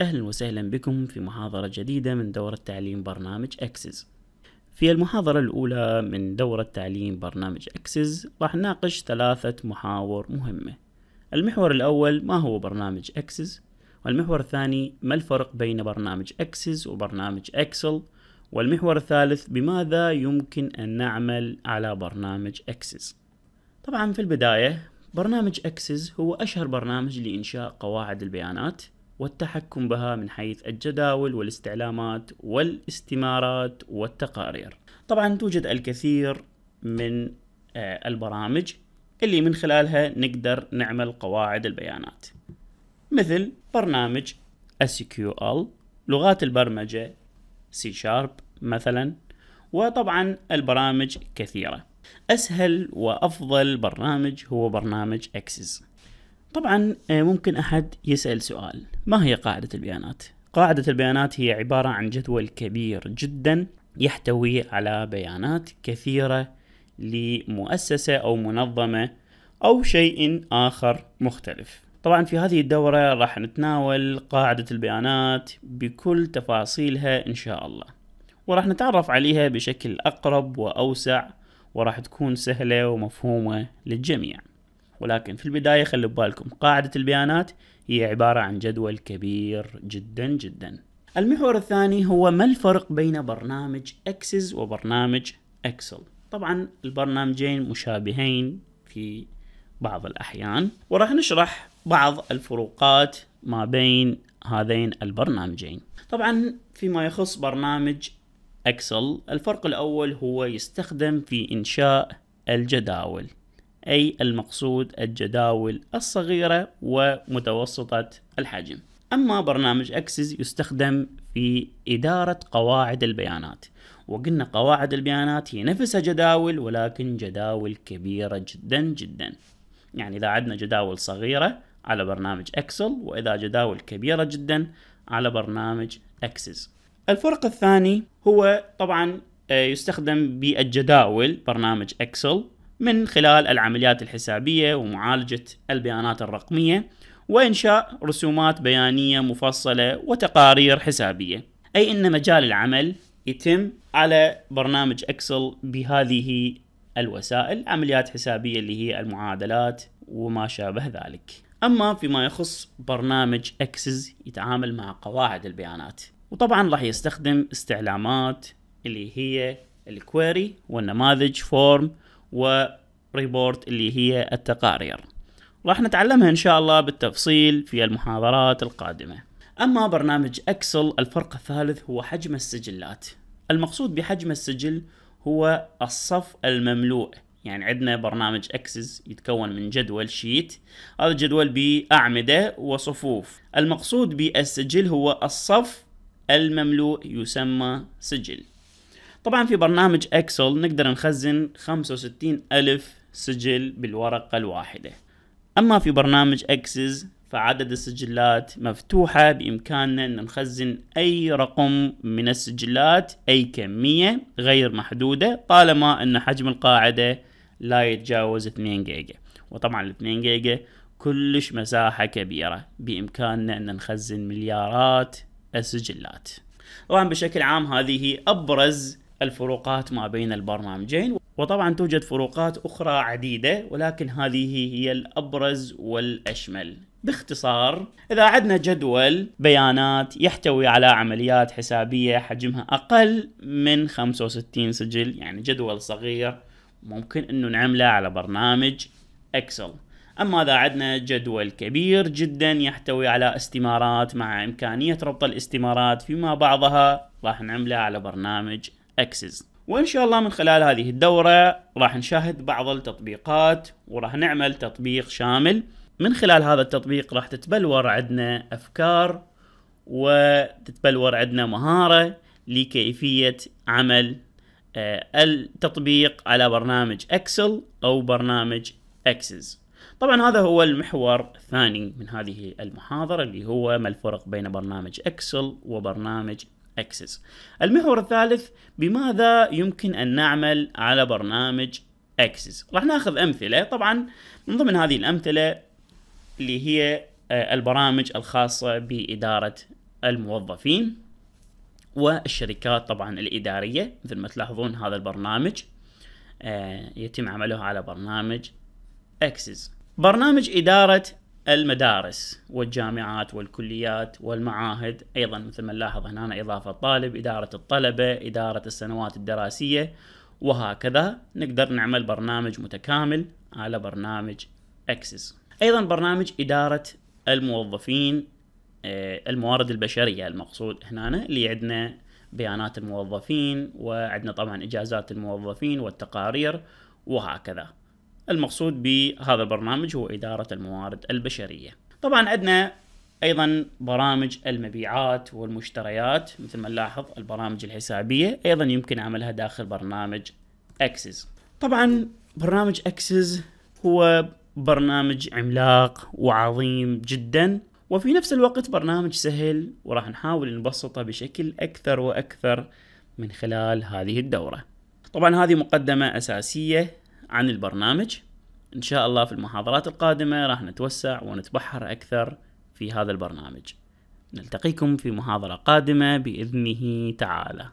أهلا وسهلا بكم في محاضرة جديدة من دورة تعليم برنامج أكسس في المحاضرة الأولى من دورة تعليم برنامج أكسس راح نناقش ثلاثة محاور مهمة المحور الأول ما هو برنامج أكسس والمحور الثاني ما الفرق بين برنامج أكسس وبرنامج أكسل والمحور الثالث بماذا يمكن أن نعمل على برنامج أكسس طبعا في البداية برنامج أكسس هو أشهر برنامج لإنشاء قواعد البيانات والتحكم بها من حيث الجداول والاستعلامات والاستمارات والتقارير طبعا توجد الكثير من آه، البرامج اللي من خلالها نقدر نعمل قواعد البيانات مثل برنامج SQL لغات البرمجة سي شارب مثلا وطبعا البرامج كثيرة أسهل وأفضل برنامج هو برنامج أكسس طبعا آه، ممكن أحد يسأل سؤال ما هي قاعدة البيانات؟ قاعدة البيانات هي عبارة عن جدول كبير جدا يحتوي على بيانات كثيرة لمؤسسة أو منظمة أو شيء آخر مختلف طبعا في هذه الدورة راح نتناول قاعدة البيانات بكل تفاصيلها إن شاء الله وراح نتعرف عليها بشكل أقرب وأوسع وراح تكون سهلة ومفهومة للجميع ولكن في البداية خلوا ببالكم قاعدة البيانات هي عبارة عن جدول كبير جدا جدا المحور الثاني هو ما الفرق بين برنامج اكسس وبرنامج اكسل طبعا البرنامجين مشابهين في بعض الأحيان وراح نشرح بعض الفروقات ما بين هذين البرنامجين طبعا فيما يخص برنامج اكسل الفرق الأول هو يستخدم في إنشاء الجداول أي المقصود الجداول الصغيرة ومتوسطة الحجم أما برنامج أكسس يستخدم في إدارة قواعد البيانات وقلنا قواعد البيانات هي نفسها جداول ولكن جداول كبيرة جدا جدا يعني إذا عندنا جداول صغيرة على برنامج أكسل وإذا جداول كبيرة جدا على برنامج أكسس الفرق الثاني هو طبعا آه، يستخدم بالجداول برنامج أكسل من خلال العمليات الحسابية ومعالجة البيانات الرقمية وإنشاء رسومات بيانية مفصلة وتقارير حسابية أي أن مجال العمل يتم على برنامج اكسل بهذه الوسائل عمليات حسابية اللي هي المعادلات وما شابه ذلك أما فيما يخص برنامج اكسس يتعامل مع قواعد البيانات وطبعا راح يستخدم استعلامات اللي هي الكويري والنماذج فورم وريبورت اللي هي التقارير راح نتعلمها إن شاء الله بالتفصيل في المحاضرات القادمة أما برنامج أكسل الفرق الثالث هو حجم السجلات المقصود بحجم السجل هو الصف المملوء يعني عندنا برنامج اكسس يتكون من جدول شيت هذا الجدول بأعمدة وصفوف المقصود بالسجل هو الصف المملوء يسمى سجل طبعا في برنامج اكسل نقدر نخزن 65 ألف سجل بالورقة الواحدة أما في برنامج اكسس فعدد السجلات مفتوحة بإمكاننا أن نخزن أي رقم من السجلات أي كمية غير محدودة طالما أن حجم القاعدة لا يتجاوز 2 جيجا وطبعا 2 جيجا كلش مساحة كبيرة بإمكاننا أن نخزن مليارات السجلات طبعا بشكل عام هذه أبرز الفروقات ما بين البرنامجين وطبعا توجد فروقات أخرى عديدة ولكن هذه هي الأبرز والأشمل باختصار إذا عدنا جدول بيانات يحتوي على عمليات حسابية حجمها أقل من 65 سجل يعني جدول صغير ممكن أنه نعمله على برنامج اكسل اما اذا عندنا جدول كبير جدا يحتوي على استمارات مع امكانيه ربط الاستمارات فيما بعضها راح نعمله على برنامج اكسس وان شاء الله من خلال هذه الدوره راح نشاهد بعض التطبيقات وراح نعمل تطبيق شامل من خلال هذا التطبيق راح تتبلور عندنا افكار وتتبلور عندنا مهاره لكيفيه عمل آه، التطبيق على برنامج اكسل او برنامج اكسس طبعا هذا هو المحور الثاني من هذه المحاضرة اللي هو ما الفرق بين برنامج اكسل وبرنامج اكسس المحور الثالث بماذا يمكن ان نعمل على برنامج اكسس راح ناخذ امثله طبعا من ضمن هذه الامثله اللي هي آه، البرامج الخاصه باداره الموظفين والشركات طبعا الاداريه مثل ما تلاحظون هذا البرنامج آه، يتم عمله على برنامج اكسس برنامج اداره المدارس والجامعات والكليات والمعاهد ايضا مثل ما نلاحظ هنا اضافه طالب اداره الطلبه اداره السنوات الدراسيه وهكذا نقدر نعمل برنامج متكامل على برنامج اكسس ايضا برنامج اداره الموظفين آه، الموارد البشريه المقصود هنا اللي عندنا بيانات الموظفين وعندنا طبعا اجازات الموظفين والتقارير وهكذا المقصود بهذا البرنامج هو إدارة الموارد البشرية طبعا عندنا ايضا برامج المبيعات والمشتريات مثل ما نلاحظ البرامج الحسابيه ايضا يمكن عملها داخل برنامج اكسس طبعا برنامج اكسس هو برنامج عملاق وعظيم جدا وفي نفس الوقت برنامج سهل وراح نحاول نبسطه بشكل اكثر واكثر من خلال هذه الدوره طبعا هذه مقدمه اساسيه عن البرنامج إن شاء الله في المحاضرات القادمة راح نتوسع ونتبحر أكثر في هذا البرنامج نلتقيكم في محاضرة قادمة بإذنه تعالى